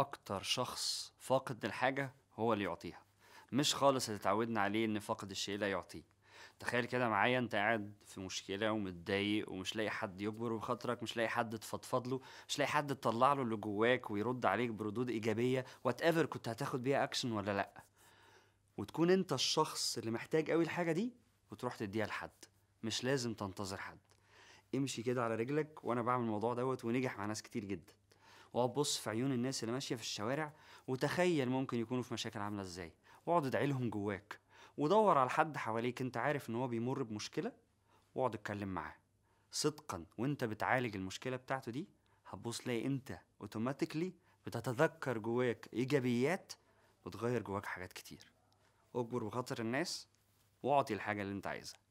اكتر شخص فاقد الحاجه هو اللي يعطيها مش خالص اللي اتعودنا عليه ان فاقد الشيء لا يعطيه تخيل كده معايا انت قاعد في مشكله ومتضايق ومش لاقي حد يكبر بخاطرك مش لاقي حد تفضفض له مش لاقي حد تطلع له اللي جواك ويرد عليك بردود ايجابيه وات ايفر كنت هتاخد بيها اكشن ولا لا وتكون انت الشخص اللي محتاج قوي الحاجه دي وتروح تديها لحد مش لازم تنتظر حد امشي كده على رجلك وانا بعمل الموضوع دوت ونجح مع ناس كتير جدا وابص بص في عيون الناس اللي ماشيه في الشوارع وتخيل ممكن يكونوا في مشاكل عامله ازاي واقعد ادعي لهم جواك ودور على حد حواليك انت عارف ان هو بيمر بمشكله واقعد اتكلم معاه صدقا وانت بتعالج المشكله بتاعته دي هتبص تلاقي انت اوتوماتيكلي بتتذكر جواك ايجابيات بتغير جواك حاجات كتير اجبر بخاطر الناس واعطي الحاجه اللي انت عايزها